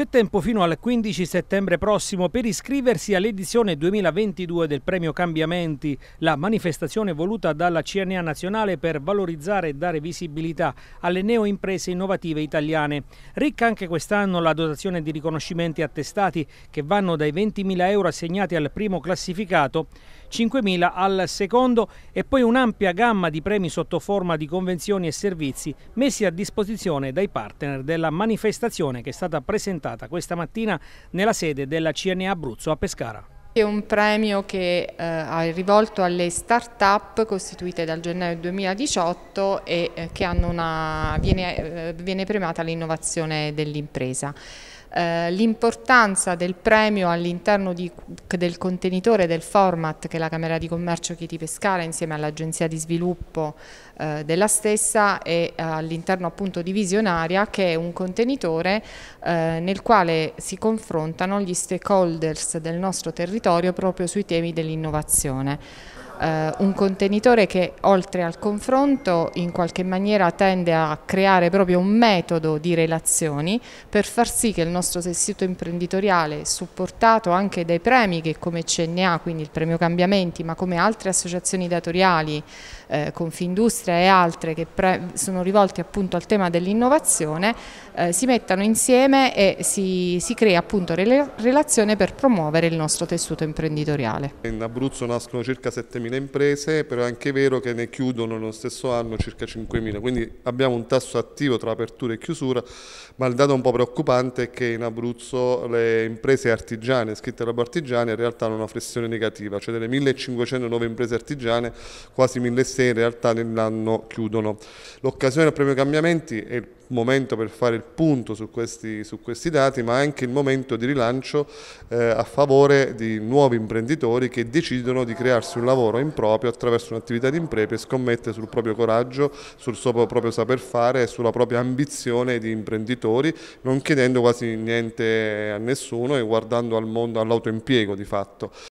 C'è tempo fino al 15 settembre prossimo per iscriversi all'edizione 2022 del Premio Cambiamenti, la manifestazione voluta dalla CNA nazionale per valorizzare e dare visibilità alle neoimprese innovative italiane. Ricca anche quest'anno la dotazione di riconoscimenti attestati che vanno dai 20.000 euro assegnati al primo classificato 5.000 al secondo e poi un'ampia gamma di premi sotto forma di convenzioni e servizi messi a disposizione dai partner della manifestazione che è stata presentata questa mattina nella sede della CNA Abruzzo a Pescara. È un premio che è eh, rivolto alle start-up costituite dal gennaio 2018 e eh, che una, viene, eh, viene premiata l'innovazione dell'impresa. Eh, l'importanza del premio all'interno del contenitore del format che la Camera di Commercio Chieti Pescara insieme all'Agenzia di Sviluppo eh, della stessa e all'interno appunto di Visionaria che è un contenitore eh, nel quale si confrontano gli stakeholders del nostro territorio proprio sui temi dell'innovazione eh, un contenitore che oltre al confronto in qualche maniera tende a creare proprio un metodo di relazioni per far sì che il nostro tessuto imprenditoriale supportato anche dai premi che come CNA, quindi il premio Cambiamenti, ma come altre associazioni datoriali, eh, Confindustria e altre che sono rivolte appunto al tema dell'innovazione, eh, si mettano insieme e si, si crea appunto rela relazione per promuovere il nostro tessuto imprenditoriale. In Abruzzo nascono circa 7.000 4.000 imprese, però è anche vero che ne chiudono nello stesso anno circa 5.000, quindi abbiamo un tasso attivo tra apertura e chiusura, ma il dato un po' preoccupante è che in Abruzzo le imprese artigiane, scritte da artigiane, in realtà hanno una flessione negativa, cioè delle 1.500 nuove imprese artigiane, quasi 1.600 in realtà nell'anno chiudono. L'occasione del premio cambiamenti è il momento per fare il punto su questi, su questi dati, ma anche il momento di rilancio eh, a favore di nuovi imprenditori che decidono di crearsi un lavoro in proprio attraverso un'attività di impresa e scommettere sul proprio coraggio, sul suo proprio saper fare e sulla propria ambizione di imprenditori, non chiedendo quasi niente a nessuno e guardando al mondo, all'autoimpiego di fatto.